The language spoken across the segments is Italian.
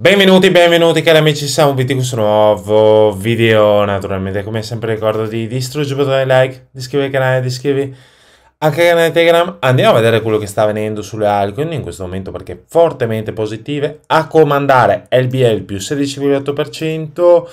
Benvenuti, benvenuti cari amici, siamo un video su un nuovo video, naturalmente come sempre ricordo di distruggere il botto di like, di iscrivervi al canale, di iscrivervi anche canale Telegram andiamo a vedere quello che sta avvenendo sulle altcoin in questo momento perché fortemente positive. A comandare LBL più 16,8%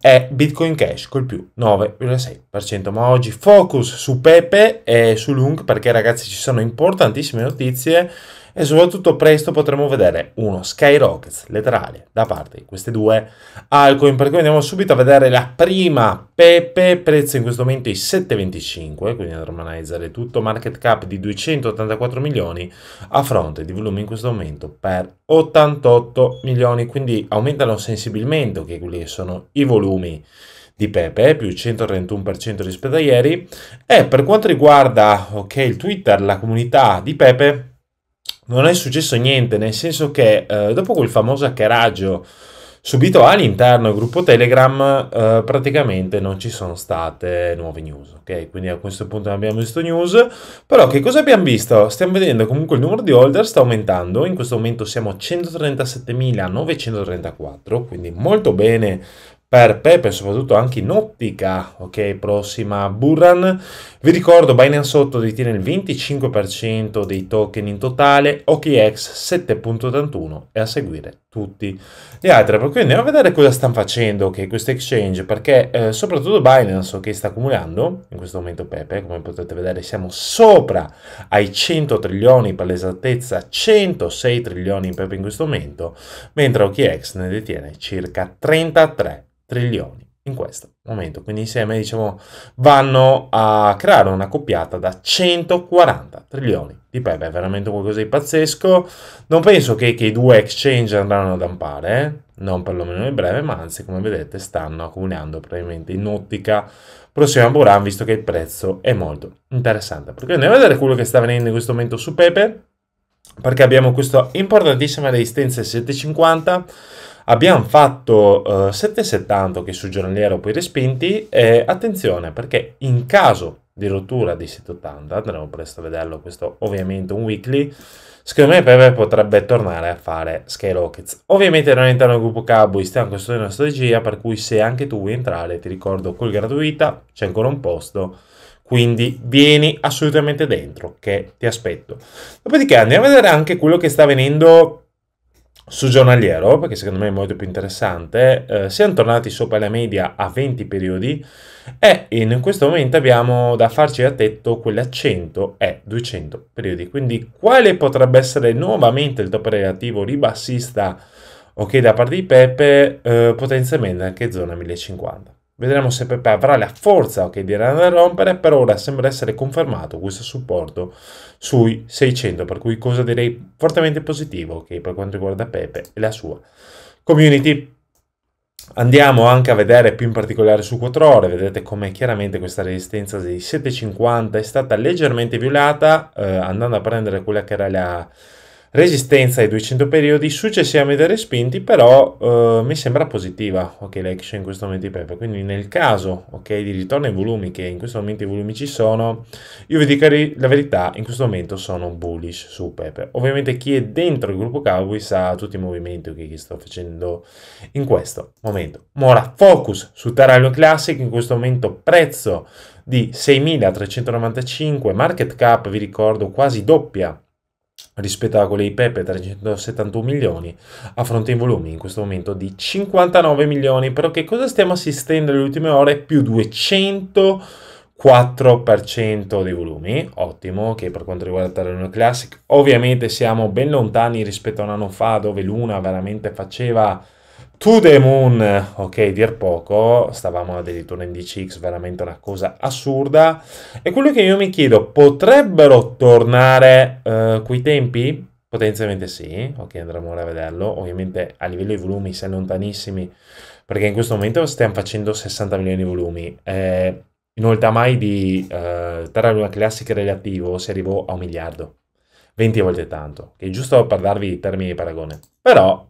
e Bitcoin Cash col più 9,6%. Ma oggi focus su Pepe e su Lung perché ragazzi ci sono importantissime notizie e soprattutto presto potremo vedere uno skyrocket letterale da parte di queste due altcoin per cui andiamo subito a vedere la prima Pepe prezzo in questo momento è 7,25 quindi andremo a analizzare tutto market cap di 284 milioni a fronte di volume in questo momento per 88 milioni quindi aumentano sensibilmente che quelli che sono i volumi di Pepe, più 131% rispetto a ieri. E per quanto riguarda ok, il Twitter, la comunità di Pepe, non è successo niente, nel senso che eh, dopo quel famoso hackeraggio subito all'interno del gruppo Telegram eh, praticamente non ci sono state nuove news, ok? Quindi a questo punto non abbiamo visto news, però che cosa abbiamo visto? Stiamo vedendo comunque il numero di holder sta aumentando, in questo momento siamo a 137.934, quindi molto bene per Pepe, soprattutto anche in ottica, ok, prossima Burran. Vi ricordo, Binance 8 detiene il 25% dei token in totale, OKX 7.81 e a seguire tutti gli altri. Per cui andiamo a vedere cosa stanno facendo okay, questi exchange, perché eh, soprattutto Binance che okay, sta accumulando, in questo momento Pepe, come potete vedere siamo sopra ai 100 trilioni, per l'esattezza 106 trilioni in Pepe in questo momento, mentre OKX ne detiene circa 33 trilioni in questo momento. Quindi insieme diciamo, vanno a creare una coppiata da 140 trilioni di PEB, è veramente qualcosa di pazzesco. Non penso che, che i due exchange andranno a dampare, eh? non perlomeno in breve, ma anzi come vedete stanno accumulando probabilmente in ottica prossima Buran, visto che il prezzo è molto interessante. Perché andiamo a vedere quello che sta avvenendo in questo momento su Pepe, perché abbiamo questa importantissima resistenza 750 Abbiamo fatto uh, 7,70 che su giornaliero poi respinti. Eh, attenzione perché in caso di rottura di 7,80, andremo presto a vederlo, questo ovviamente un weekly, secondo me Pepe potrebbe tornare a fare Sky Rockets. Ovviamente non all'interno del gruppo Cowboy stiamo costruendo una strategia per cui se anche tu vuoi entrare, ti ricordo col gratuita, c'è ancora un posto, quindi vieni assolutamente dentro che ti aspetto. Dopodiché andiamo a vedere anche quello che sta avvenendo su giornaliero, perché secondo me è molto più interessante, eh, siamo tornati sopra la media a 20 periodi e in questo momento abbiamo da farci a tetto quella 100 e 200 periodi. Quindi quale potrebbe essere nuovamente il top relativo ribassista ok da parte di Pepe, eh, potenzialmente anche zona 1050. Vedremo se Pepe avrà la forza che dirà da rompere, per ora sembra essere confermato questo supporto sui 600, per cui cosa direi fortemente positivo che per quanto riguarda Pepe e la sua community. Andiamo anche a vedere più in particolare su 4 ore, vedete come chiaramente questa resistenza dei 750 è stata leggermente violata, eh, andando a prendere quella che era la Resistenza ai 200 periodi successivamente respinti, però eh, mi sembra positiva ok, l'action in questo momento di Pepe. Quindi nel caso ok, di ritorno ai volumi, che in questo momento i volumi ci sono, io vi dico la verità, in questo momento sono bullish su Pepe. Ovviamente chi è dentro il gruppo Cowboy sa tutti i movimenti okay, che sto facendo in questo momento. Ora focus su Terralio Classic, in questo momento prezzo di 6.395, market cap vi ricordo quasi doppia rispetto a quelli di Pepe 371 milioni a fronte in volumi in questo momento di 59 milioni però che cosa stiamo assistendo nelle ultime ore più 204% dei volumi ottimo che per quanto riguarda il terreno classic ovviamente siamo ben lontani rispetto a un anno fa dove l'una veramente faceva To the Moon, ok, dir poco, stavamo addirittura in DCX, veramente una cosa assurda. E quello che io mi chiedo, potrebbero tornare uh, quei tempi? Potenzialmente sì, ok, andremo ora a vederlo. Ovviamente a livello di volumi si lontanissimi, perché in questo momento stiamo facendo 60 milioni di volumi. Eh, in oltre mai di eh, Terra Luna Classic relativo si arrivò a un miliardo, 20 volte tanto, che è giusto per darvi termini di paragone. Però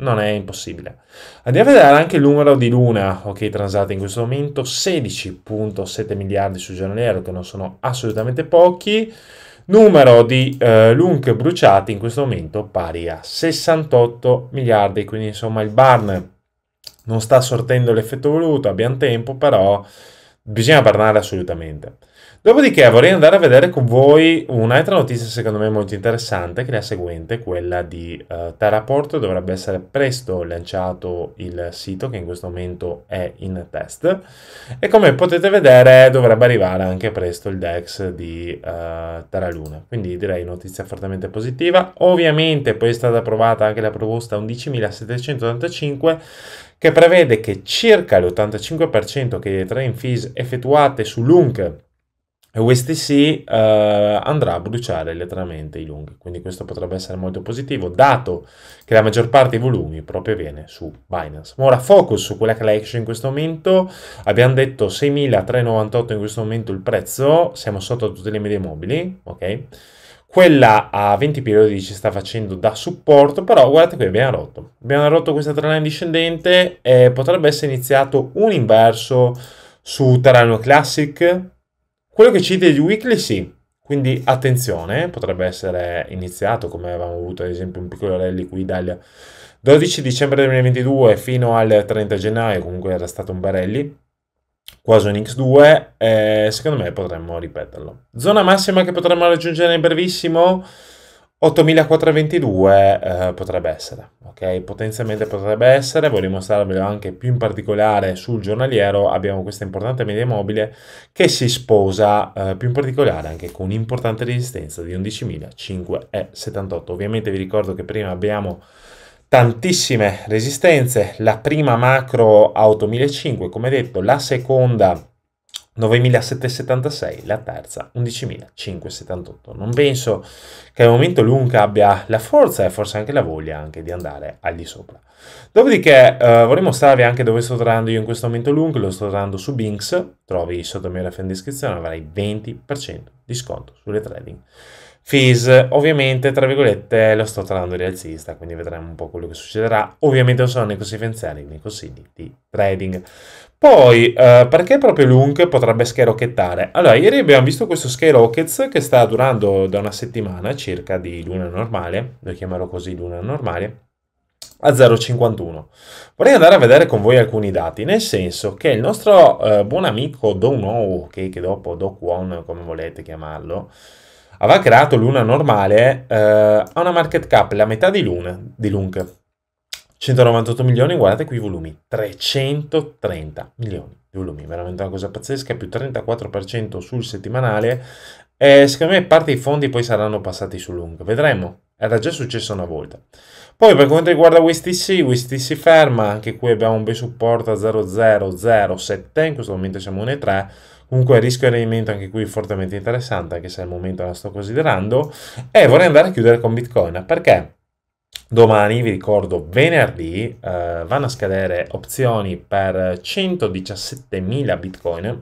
non è impossibile. Andiamo a vedere anche il numero di Luna, ok, transate in questo momento, 16.7 miliardi su giornaliero, che non sono assolutamente pochi. Numero di eh, lunk bruciati in questo momento pari a 68 miliardi, quindi insomma il barn non sta sortendo l'effetto voluto, abbiamo tempo, però bisogna parlare assolutamente. Dopodiché vorrei andare a vedere con voi un'altra notizia secondo me molto interessante che è la seguente, quella di uh, eh, Terraport, dovrebbe essere presto lanciato il sito che in questo momento è in test e come potete vedere dovrebbe arrivare anche presto il DEX di uh, eh, Terraluna, quindi direi notizia fortemente positiva. Ovviamente poi è stata approvata anche la proposta 11.785 che prevede che circa l'85% che le trade fees effettuate su LUNC USTC uh, eh, andrà a bruciare letteralmente i lunghi, quindi questo potrebbe essere molto positivo, dato che la maggior parte dei volumi proprio viene su Binance. Ora focus su quella che è la action in questo momento, abbiamo detto 6.398 in questo momento il prezzo, siamo sotto tutte le medie mobili, ok? Quella a 20 periodi ci sta facendo da supporto, però guardate qui abbiamo rotto, abbiamo rotto questa trend discendente e potrebbe essere iniziato un inverso su Terrano Classic, quello che citi di Weekly sì, quindi attenzione, potrebbe essere iniziato come avevamo avuto ad esempio un piccolo rally qui dal 12 dicembre 2022 fino al 30 gennaio, comunque era stato un bel rally, quasi un X2, eh, secondo me potremmo ripeterlo. Zona massima che potremmo raggiungere in brevissimo? 8422 eh, potrebbe essere, ok? Potenzialmente potrebbe essere, vorrei mostrarvelo anche più in particolare sul giornaliero, abbiamo questa importante media mobile che si sposa eh, più in particolare anche con un'importante resistenza di 11.578. Ovviamente vi ricordo che prima abbiamo tantissime resistenze, la prima macro a 8.005, come detto, la seconda 9.776, la terza 11.578. Non penso che al momento Lunca abbia la forza e forse anche la voglia anche di andare al di sopra. Dopodiché eh, vorrei mostrarvi anche dove sto trovando io in questo momento Lunca, lo sto trovando su Binks, trovi sotto il mio referente in descrizione, avrai 20% di sconto sulle trading. Fizz, ovviamente, tra virgolette, lo sto trovando rialzista, quindi vedremo un po' quello che succederà. Ovviamente non sono nei consigli finanziari, nei consigli di trading. Poi, eh, perché proprio Lung potrebbe scherocchettare? Allora, ieri abbiamo visto questo skyrocket che sta durando da una settimana circa di luna normale, lo chiamerò così luna normale, a 0,51. Vorrei andare a vedere con voi alcuni dati, nel senso che il nostro eh, buon amico Dono, okay, che dopo Do Kwon, come volete chiamarlo, aveva creato Luna normale eh, ha una market cap la metà di Luna, di Lunk. 198 milioni, guardate qui i volumi, 330 milioni di volumi, veramente una cosa pazzesca, più 34% sul settimanale. E secondo me parte i fondi poi saranno passati su Lung, vedremo, era già successo una volta. Poi per quanto riguarda WSTC, WSTC ferma, anche qui abbiamo un bel supporto a 0,007, in questo momento siamo 1,3 Comunque il rischio e rendimento anche qui fortemente interessante, anche se al momento la sto considerando. E vorrei andare a chiudere con Bitcoin, perché domani, vi ricordo, venerdì, eh, vanno a scadere opzioni per 117.000 Bitcoin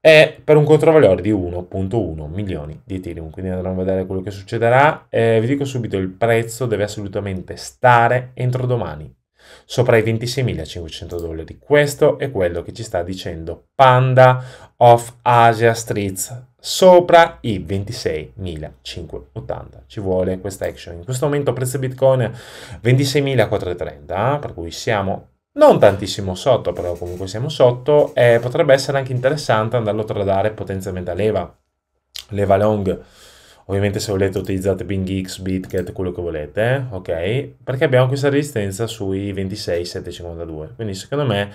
e per un controvalore di 1.1 milioni di Ethereum. Quindi andremo a vedere quello che succederà. Eh, vi dico subito, il prezzo deve assolutamente stare entro domani sopra i 26.500 dollari. Questo è quello che ci sta dicendo Panda of Asia Streets sopra i 26.580 ci vuole questa action in questo momento prezzo bitcoin 26.430 eh? per cui siamo non tantissimo sotto, però comunque siamo sotto, eh, potrebbe essere anche interessante andarlo a tradare potenzialmente a leva, leva long, Ovviamente se volete utilizzate Bing X, BitCat, quello che volete, ok? Perché abbiamo questa resistenza sui 26,752. Quindi secondo me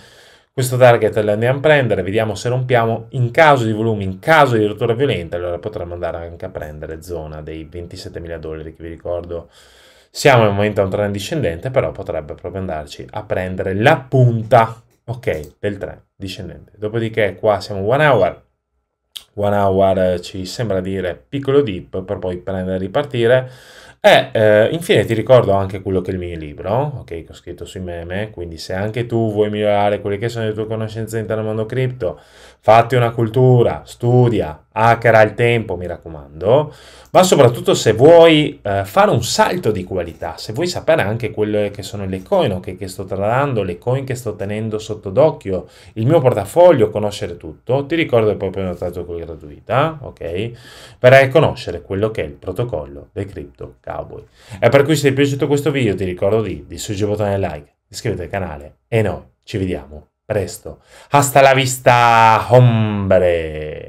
questo target lo andiamo a prendere, vediamo se rompiamo. In caso di volumi, in caso di rottura violenta, allora potremmo andare anche a prendere zona dei 27.000 dollari che vi ricordo. Siamo al momento a un trend discendente, però potrebbe proprio andarci a prendere la punta, ok, del trend discendente. Dopodiché qua siamo one hour, One Hour ci sembra dire piccolo dip per poi prendere e ripartire. E eh, infine ti ricordo anche quello che è il mio libro, ok, che ho scritto sui meme, quindi se anche tu vuoi migliorare quelle che sono le tue conoscenze all'interno del mondo cripto, fatti una cultura, studia, hackerà il tempo, mi raccomando, ma soprattutto se vuoi eh, fare un salto di qualità, se vuoi sapere anche quelle che sono le coin okay, che sto tradando, le coin che sto tenendo sotto d'occhio, il mio portafoglio, conoscere tutto, ti ricordo che poi ho prenotato quella gratuita, ok? Per conoscere quello che è il protocollo dei Crypto Cowboy. E per cui se ti è piaciuto questo video ti ricordo di, di il bottone like, iscriviti al canale e noi ci vediamo presto. Hasta la vista, hombre!